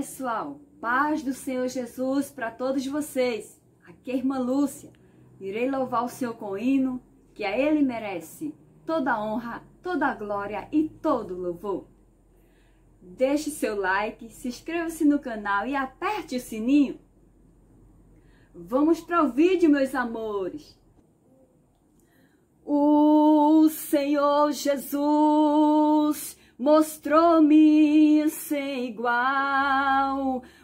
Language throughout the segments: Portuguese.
Pessoal, paz do Senhor Jesus para todos vocês. Aqui é a irmã Lúcia. Irei louvar o Senhor com hino, que a Ele merece toda a honra, toda a glória e todo o louvor. Deixe seu like, se inscreva-se no canal e aperte o sininho. Vamos para o vídeo, meus amores. O Senhor Jesus mostrou-me sem igual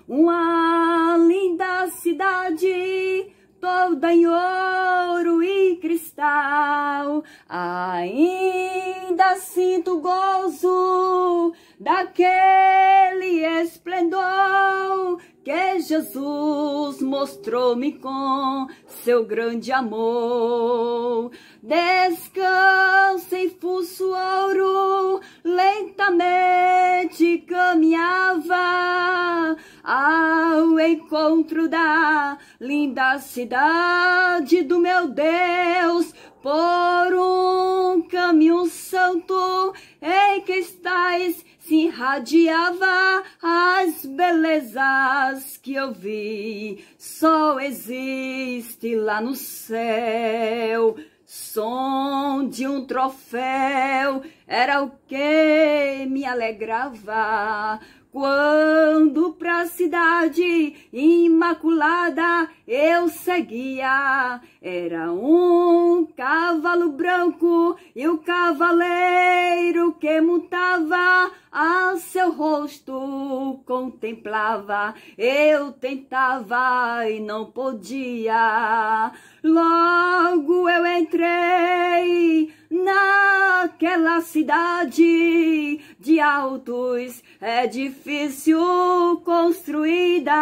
uma linda cidade toda em ouro e cristal. Ainda sinto gozo daquele esplendor que Jesus mostrou-me com seu grande amor. Descanso encontro da linda cidade do meu Deus, por um caminho santo em que estáis se irradiava as belezas que eu vi. Só existe lá no céu. Som de um troféu era o que me alegrava quando pra cidade imaculada eu seguia, era um cavalo branco e o cavaleiro que mutava a seu rosto contemplava. Eu tentava e não podia. Logo entrei naquela cidade de altos edifícios construída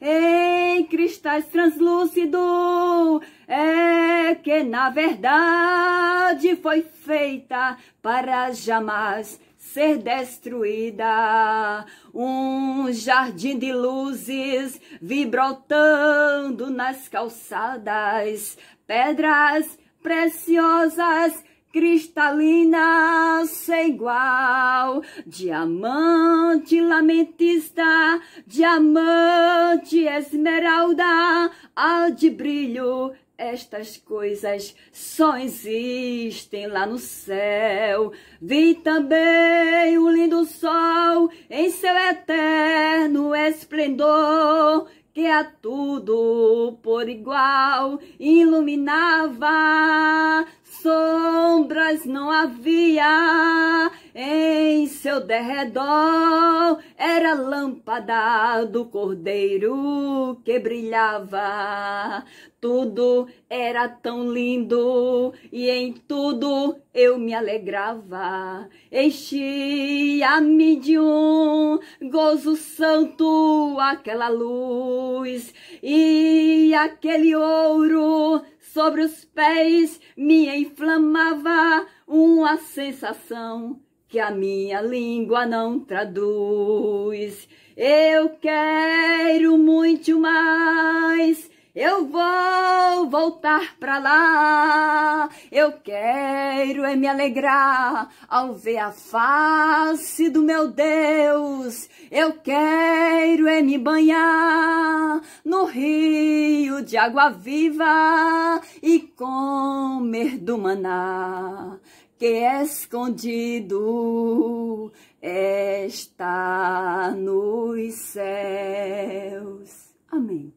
em cristais translúcidos é que na verdade foi feita para jamais ser destruída. Um jardim de luzes vibrotando nas calçadas, pedras preciosas cristalina sem igual, diamante lamentista, diamante esmeralda, a de brilho estas coisas só existem lá no céu. Vi também o lindo sol em seu eterno esplendor, que a tudo por igual iluminava sombras não havia em seu derredor, era a lâmpada do cordeiro que brilhava. Tudo era tão lindo e em tudo eu me alegrava. Enchia-me de um gozo santo aquela luz e aquele ouro sobre os pés me inflamava uma sensação que a minha língua não traduz. Eu quero muito mais, eu vou voltar pra lá. Eu quero é me alegrar ao ver a face do meu Deus. Eu quero é me banhar no rio de água viva e comer do maná que é escondido está nos céus. Amém.